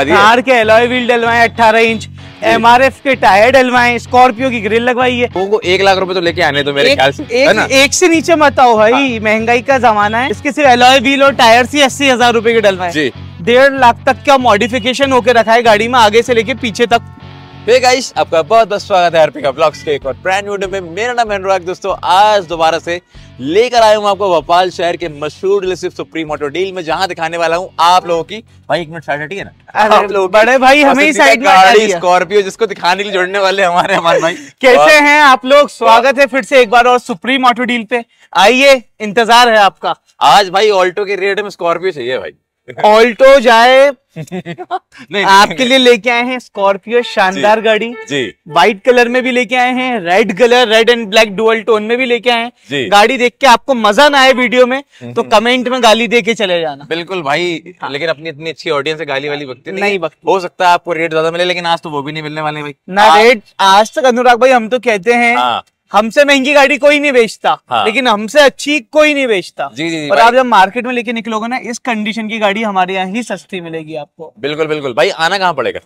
Car के alloy wheel डलवाए 18 inch MRF के टायर डलवाए स्कॉर्पियो की ग्रिल लगवाई है लोगों को एक लाख रुपए तो लेके आने तो मेरे ख्याल से एक, ना? एक से नीचे मत आओ भाई हाँ। महंगाई का जमाना है इसके सिर्फ एलॉय व्हील और टायर ही अस्सी हजार रूपए के डलवाए डेढ़ लाख तक का मॉडिफिकेशन होकर रखा है गाड़ी में आगे से लेके पीछे तक हे गाइस आपका बहुत बहुत स्वागत है अर्पिका ब्लॉग्स के एक और ब्रांड वीडियो में मेरा नाम अनुराग दोस्तों आज दोबारा से लेकर आया हूँ आपको भोपाल शहर के मशहूर डीलरशिप सुप्रीम ऑटो डील में जहाँ दिखाने वाला हूँ आप लोगों की भाई एक मिनट है ना आप लोग बड़े भाई हमें साइड गाड़ी स्कॉर्पियो जिसको दिखाने के लिए जुड़ने वाले हमारे हमारे भाई कैसे हैं आप लोग स्वागत है फिर से एक बार और सुप्रीम ऑटो डील पे आइए इंतजार है आपका आज भाई ऑल्टो के रेट में स्कॉर्पियो चाहिए भाई ऑल्टो जाए नहीं, आपके लिए लेके आए हैं स्कॉर्पियो शानदार गाड़ी जी व्हाइट कलर में भी लेके आए हैं red colour red and black dual tone में भी लेके आए हैं गाड़ी देख के आपको मजा ना आए वीडियो में तो कमेंट में गाली दे के चले जाना बिल्कुल भाई हाँ। लेकिन अपनी इतनी अच्छी ऑडियंस से गाली वाली बकती नहीं बक हो सकता है आपको रेट ज्यादा मिले लेकिन आज तो वो भी नहीं मिलने वाले भाई ना रेट आज तक अनुराग भाई हम तो कहते हैं हाँ। हमसे महंगी गाड़ी कोई नहीं बेचता हाँ। लेकिन हमसे अच्छी कोई नहीं बेचता जी जी, जी और आप जब मार्केट में लेके निकलोगे ना इस कंडीशन की गाड़ी हमारे यहाँ ही सस्ती मिलेगी आपको बिल्कुल बिल्कुल भाई आना कहाँ पड़ेगा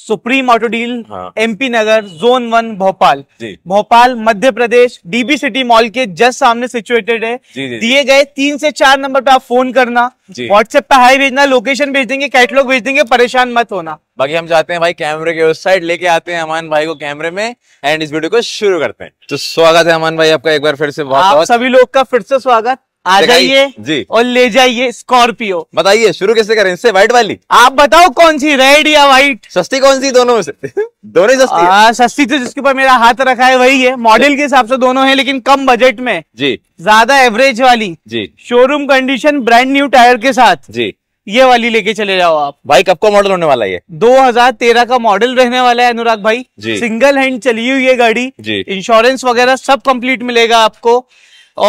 सुप्रीम ऑटो डील हाँ। MP Nagar zone one Bhopal Bhopal Madhya Pradesh DB city mall के जस्ट सामने सिचुएटेड है दिए गए तीन से चार नंबर पे आप फोन करना व्हाट्सएप पे हाई भेजना लोकेशन भेज देंगे कैटलॉग भेज देंगे परेशान मत होना बाकी हम चाहते हैं भाई कैमरे के उस साइड लेके आते हैं अमान भाई को कैमरे में एंड इस वीडियो को शुरू करते हैं तो स्वागत है अमान भाई आपका एक बार फिर से बहुत आप बहुत सभी लोग का फिर से स्वागत आ जाइए जी और ले जाइए स्कॉर्पियो बताइए शुरू कैसे करें इससे व्हाइट वाली आप बताओ कौन सी रेड या व्हाइट सस्ती कौन सी दोनों में से दोनों ही सस्ती आ, सस्ती तो जिसके ऊपर मेरा हाथ रखा है वही है मॉडल के हिसाब से दोनों है लेकिन कम बजट में जी ज्यादा एवरेज वाली जी showroom condition brand new tyre के साथ जी ये वाली लेके चले जाओ आप भाई कब का मॉडल होने वाला है दो तेरह का मॉडल रहने वाला है अनुराग भाई सिंगल हैंड चली हुई है गाड़ी इंश्योरेंस वगैरह सब कम्प्लीट मिलेगा आपको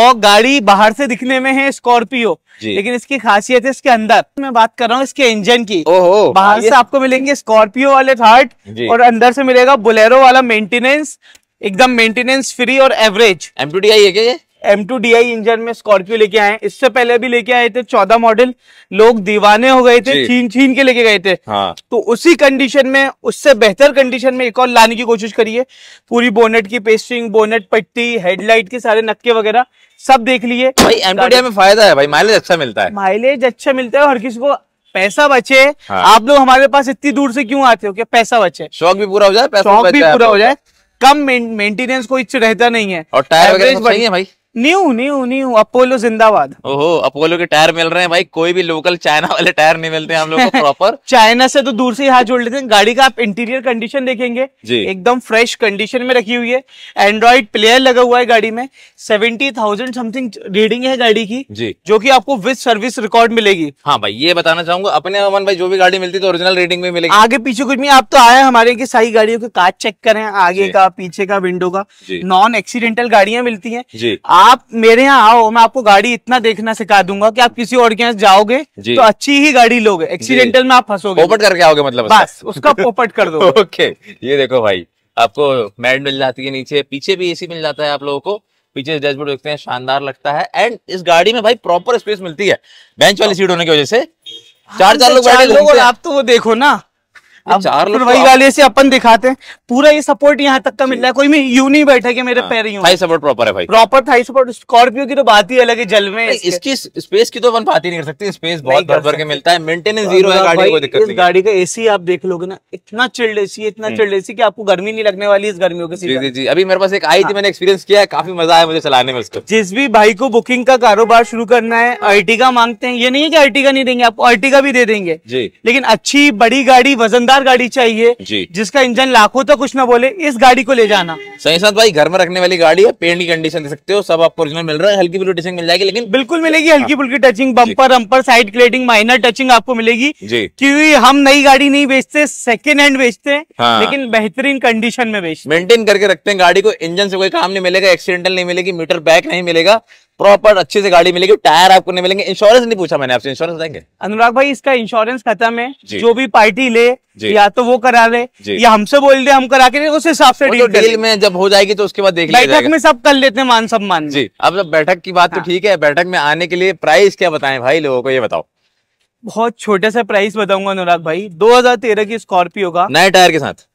और गाड़ी बाहर से दिखने में है स्कॉर्पियो लेकिन इसकी खासियत है इसके अंदर मैं बात कर रहा हूँ इसके इंजन की ओहो, बाहर से आपको मिलेंगे स्कॉर्पियो वाले थार्ट और अंदर से मिलेगा बोलेरो वाला मेंटेनेंस एकदम मेंटेनेंस फ्री और एवरेज एमटीडीआई है क्या ये M two D I engine में स्कॉर्पियो लेके आए इससे पहले भी लेके आए थे चौदह मॉडल लोग दीवाने हो गए थे छीन छीन के लेके गए थे हाँ। तो उसी कंडीशन में उससे बेहतर कंडीशन में एक और लाने की कोशिश करिए पूरी बोनेट की पेस्टिंग बोनेट पट्टी हेडलाइट के सारे नक्के वगैरह सब देख लिए भाई एम टू डी आई में फायदा है भाई माइलेज अच्छा मिलता है माइलेज अच्छा मिलता है हर किसी को पैसा बचे हाँ। आप लोग हमारे पास इतनी दूर से क्यों आते हो क्या पैसा बचे शौक भी पूरा हो जाए शौक भी पूरा हो जाए कम मेंटेनेंस कोई रहता नहीं है और टायर वगैरह सही है भाई न्यू न्यू न्यू अपोलो जिंदाबाद ओहो अपोलो के टायर मिल रहे हैं भाई कोई भी लोकल चाइना वाले टायर नहीं मिलते हम लोग प्रॉपर चाइना से तो दूर से हाथ जोड़ लेते हैं गाड़ी का आप इंटीरियर कंडीशन देखेंगे जी एकदम फ्रेश कंडीशन में रखी हुई है एंड्रॉइड प्लेयर लगा हुआ है गाड़ी में सेवेंटी थाउजेंड समथिंग रीडिंग है गाड़ी की जी जो की आपको विद सर्विस रिकॉर्ड मिलेगी हाँ भाई ये बताना चाहूंगा अपने अमन भाई जो भी गाड़ी मिलती है ओरिजिनल तो रीडिंग में मिलेगी आगे पीछे कुछ नहीं आप तो आए हमारे की सारी गाड़ियों के काज चेक करें आगे का पीछे का विंडो का नॉन एक्सीडेंटल गाड़ियां मिलती है जी आप मेरे यहाँ आओ मैं आपको गाड़ी इतना देखना सिखा दूंगा कि आप किसी और के यहाँ जाओगे तो अच्छी ही गाड़ी लोगे एक्सीडेंटल में आप फंसोगे पोपट करके आओगे मतलब बस उसका पोपट कर दो ओके ये देखो भाई आपको मैट मिल जाती है नीचे पीछे भी एसी मिल जाता है आप लोगों को पीछे डैशबोर्ड देखते हैं शानदार लगता है एंड इस गाड़ी में भाई प्रॉपर स्पेस मिलती है बेंच वाली सीट होने की वजह से चार हाँ, चार लोग बैठे आप तो वो देखो ना चार लोग वही गाली तो से अपन दिखाते हैं पूरा ये सपोर्ट यहाँ तक का मिल रहा है कोई मैं यू नहीं बैठा कि मेरे हाँ। पैर ही सपोर्ट प्रॉपर है भाई प्रॉपर था सपोर्ट स्कॉर्पियो की तो बात ही अलग है जल में इसकी स्पेस की तो अपन बात ही नहीं कर सकते स्पेस बहुत भर भर के मिलता है मेंटेनेंस जीरो है गाड़ी को दिक्कत नहीं गाड़ी का एसी आप देख लोगे ना इतना चिल्ड एसी इतना चिल्ड हम्म। एसी कि आपको गर्मी नहीं लगने वाली इस गर्मियों के जी जी जी अभी मेरे पास एक आई थी हाँ। मैंने एक्सपीरियंस किया है काफी मजा आया मुझे चलाने में उसको जिस भी भाई को बुकिंग का कारोबार शुरू करना है अर्टिगा हाँ। मांगते हैं ये नहीं है कि अर्टिगा नहीं देंगे आपको अर्टिगा भी दे देंगे जी लेकिन अच्छी बड़ी गाड़ी वजनदार शानदार गाड़ी चाहिए जी जिसका इंजन लाखों तो कुछ ना बोले इस गाड़ी को ले जाना सही साथ भाई घर में रखने वाली गाड़ी है पेड़ की कंडीशन दे सकते हो सब आपको ओरिजिनल मिल रहा है हल्की फुल्की टचिंग मिल जाएगी लेकिन बिल्कुल मिलेगी हल्की हाँ। फुल्की टचिंग बंपर अम्पर साइड क्लेटिंग माइनर टचिंग आपको मिलेगी जी क्योंकि हम नई गाड़ी नहीं बेचते सेकेंड हैंड बेचते हैं हाँ। लेकिन बेहतरीन कंडीशन में बेचते मेंटेन करके रखते हैं गाड़ी को इंजन से कोई काम नहीं मिलेगा एक्सीडेंटल नहीं मिलेगी मीटर बैक नहीं मिलेगा प्रॉपर अच्छे से गाड़ी मिलेगी टायर आपको नहीं मिलेंगे इंश्योरेंस नहीं पूछा मैंने आपसे इंश्योरेंस देंगे अनुराग भाई इसका इंश्योरेंस खत्म है जो भी पार्टी ले या तो वो करा ले या हमसे बोल दे हम करा के उस हिसाब से डील डील तो में जब हो जाएगी तो उसके बाद देख बैठक में सब कर लेते हैं मान सम्मान जी अब जब बैठक की बात तो हाँ। ठीक है बैठक में आने के लिए प्राइस क्या बताए भाई लोगों को ये बताओ बहुत छोटे से प्राइस बताऊंगा अनुराग भाई 2013 की स्कॉर्पियो का नए टायर के साथ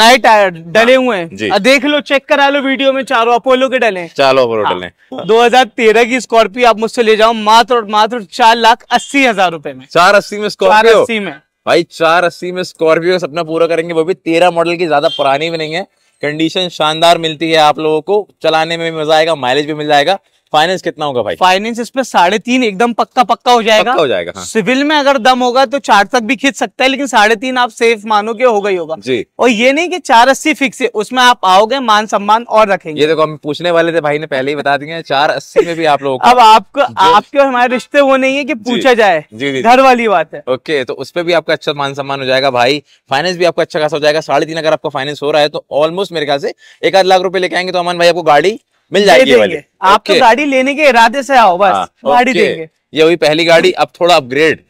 नाइट आयर डले हुए हैं देख लो चेक करा लो वीडियो में चारों अपोलो के डले चारों अपोलो डले हाँ। दो हजार तेरह की स्कॉर्पियो आप मुझसे ले जाओ मात्र और मात्र चार लाख अस्सी हजार रूपए में चार अस्सी में स्कॉर्पियो अस्सी में भाई चार अस्सी में स्कॉर्पियो सपना पूरा करेंगे वो भी तेरह मॉडल की ज्यादा पुरानी भी नहीं है कंडीशन शानदार मिलती है आप लोगों को चलाने में भी मजा आएगा माइलेज भी मिल जाएगा फाइनेंस कितना होगा भाई फाइनेंस इसमें साढ़े तीन एकदम पक्का पक्का हो जाएगा पक्का हो जाएगा हाँ। सिविल में अगर दम होगा तो चार तक भी खींच सकता है लेकिन साढ़े तीन आप सेफ मानो के होगा ही होगा जी और ये नहीं कि चार अस्सी फिक्स है उसमें आप आओगे मान सम्मान और रखेंगे ये देखो हम पूछने वाले थे भाई ने पहले ही बता दिए चार अस्सी में भी आप लोग अब आपको आपके और हमारे रिश्ते वो नहीं है की पूछा जाए घर वाली बात है ओके तो उसपे भी आपका अच्छा मान सम्मान हो जाएगा भाई फाइनेंस भी आपका अच्छा खासा हो जाएगा साढ़े तीन अगर आपका फाइनेंस हो रहा है तो ऑलमोस्ट मेरे ख्याल से एक आध लाख रुपए लेके आएंगे तो अमन भाई आपको गाड़ी मिल जाएगी वाली आप तो गाड़ी लेने के इरादे से आओ बस हाँ, गाड़ी देंगे ये हुई पहली गाड़ी अब थोड़ा अपग्रेड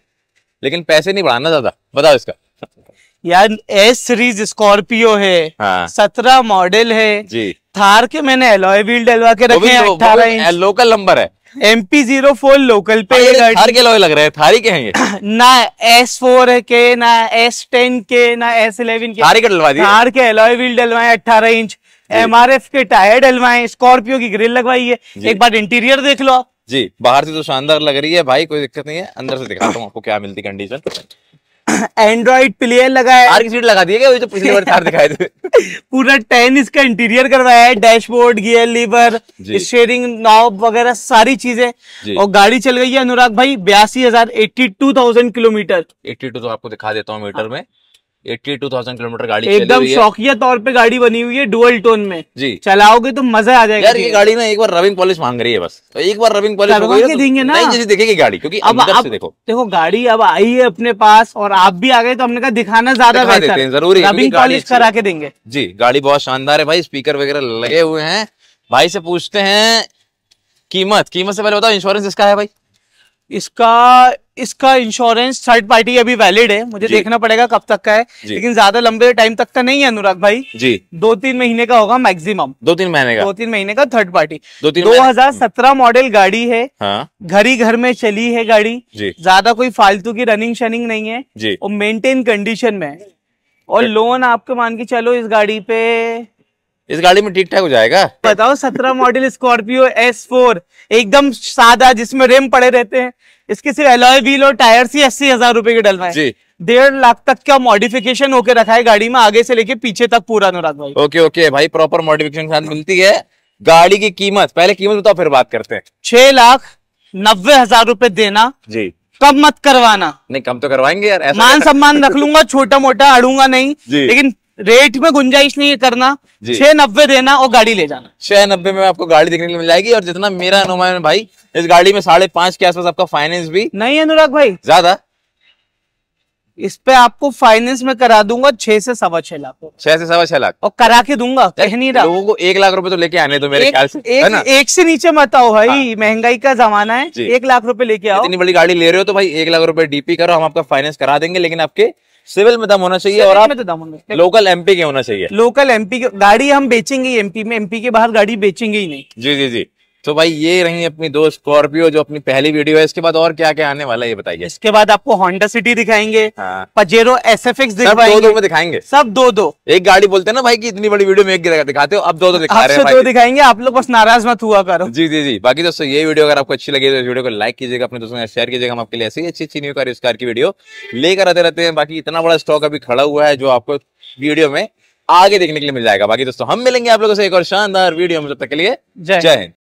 लेकिन पैसे नहीं बढ़ाना ज्यादा बताओ इसका यार एस सीरीज स्कॉर्पियो है हाँ। सत्रह मॉडल है जी थार के मैंने एलॉय व्हील डलवा के रखे हैं अठारह इंच लोकल नंबर है M P zero four local पे थार के लॉय लग रहे हैं थारी के हैं ये ना एस फोर के ना एस टेन के ना एस इलेवन के थार के डलवा थार के एलॉय व्हील डलवाए अट्ठारह इंच एम आर एफ के टायर डलवाए स्कॉर्पियो की ग्रिल लगवाई है एक बार इंटीरियर देख लो आप जी बाहर से तो शानदार लग रही है भाई कोई दिक्कत नहीं है अंदर से दिखाता हूँ आपको क्या मिलती कंडीशन एंड्रॉइड प्लेयर लगाया है सीट लगा दिया है जो तो पिछली बार तार दिखाए थे पूरा टेन इसका इंटीरियर करवाया है dashboard gear lever steering knob वगैरह सारी चीजें और गाड़ी चल गई है अनुराग भाई बयासी हजार eighty two thousand kilometre eighty two तो आपको दिखा देता हूँ मीटर में एट्टी टू थाउजेंड किलोमीटर गाड़ी एकदम शौकिया तौर पे गाड़ी बनी हुई है डुअल टोन में जी चलाओगे तो मजा आ जाएगा यार ये गाड़ी ना एक बार रविंग पॉलिश मांग रही है बस तो एक बार रविंग पॉलिश तो तो देंगे ना जैसे देखेगी गाड़ी क्योंकि अब आप देखो देखो गाड़ी अब आई है अपने पास और आप भी आ गए तो हमने कहा दिखाना ज्यादा जरूरी रविंग पॉलिश करा के देंगे जी गाड़ी बहुत शानदार है भाई स्पीकर वगैरह लगे हुए हैं भाई से पूछते हैं कीमत कीमत से पहले बताओ इंश्योरेंस इसका है भाई इसका इसका इंश्योरेंस थर्ड पार्टी अभी वैलिड है मुझे देखना पड़ेगा कब तक का है लेकिन ज्यादा लंबे टाइम तक का नहीं है अनुराग भाई जी दो तीन महीने का होगा मैक्सिमम दो तीन महीने का दो तीन महीने का थर्ड पार्टी दो तीन दो हजार सत्रह मॉडल गाड़ी है हाँ। घर ही घर में चली है गाड़ी ज्यादा कोई फालतू की रनिंग शनिंग नहीं है और मेंटेन कंडीशन में और लोन हाँ। आपके मान के चलो इस गाड़ी पे इस गाड़ी में ठीक ठाक हो जाएगा बताओ सत्रह मॉडल स्कॉर्पियो एस फोर एकदम सादा जिसमें रेम पड़े रहते हैं इसके सिर्फ एलॉय व्हील और टायर्स ही अस्सी हजार रुपए के डलवाए डेढ़ लाख तक का मॉडिफिकेशन होकर रखा है गाड़ी में आगे से लेके पीछे तक पूरा अनुराग भाई ओके ओके भाई प्रॉपर मॉडिफिकेशन के साथ मिलती है गाड़ी की कीमत पहले कीमत बताओ फिर बात करते हैं छह लाख नब्बे हजार रूपए देना जी कम मत करवाना नहीं कम तो करवाएंगे यार मान सम्मान रख लूंगा छोटा मोटा अड़ूंगा नहीं लेकिन रेट में गुंजाइश नहीं करना छह नब्बे देना और गाड़ी ले जाना छह नब्बे में आपको गाड़ी देखने के लिए मिल जाएगी और जितना मेरा अनुमान है भाई इस गाड़ी में साढ़े पांच के आसपास आपका फाइनेंस भी नहीं अनुराग भाई ज्यादा इस पे आपको फाइनेंस में करा दूंगा छह से सवा छह लाख छह से सवा छह लाख और करा के दूंगा कह नहीं रहा लोगों को एक लाख रुपए तो लेके आने दो मेरे ख्याल से एक, ना? एक से नीचे मत आओ भाई हाँ। महंगाई का जमाना है एक लाख रुपए लेके आओ इतनी बड़ी गाड़ी ले रहे हो तो भाई एक लाख रुपए डीपी करो हम आपका फाइनेंस करा देंगे लेकिन आपके सिविल में दम होना चाहिए और आप तो दम होना लोकल एमपी के होना चाहिए लोकल एमपी गाड़ी हम बेचेंगे एमपी में एमपी के बाहर गाड़ी बेचेंगे ही नहीं जी जी जी तो भाई ये रही अपनी दोस्त स्कॉर्पियो जो अपनी पहली वीडियो है इसके बाद और क्या क्या आने वाला है ये बताइए इसके बाद आपको होंडा सिटी दिखाएंगे पजेरो हाँ। एस एफ एक्स दिखाएंगे दो दो में दिखाएंगे सब दो दो एक गाड़ी बोलते हैं ना भाई की इतनी बड़ी वीडियो में एक दिखाते हो अब दो दो दिखा रहे हैं दिखाएंगे आप लोग बस नाराज मत हुआ करो जी जी जी बाकी दोस्तों ये वीडियो अगर आपको अच्छी लगी तो इस वीडियो को लाइक कीजिएगा अपने दोस्तों शेयर कीजिएगा हम आपके लिए ऐसी अच्छी अच्छी न्यू कार कार की वीडियो लेकर आते रहते हैं बाकी इतना बड़ा स्टॉक अभी खड़ा हुआ है जो आपको वीडियो में आगे देखने के लिए मिल जाएगा बाकी दोस्तों हम मिलेंगे आप लोगों से एक और शानदार वीडियो में जब तक के लिए जय हिंद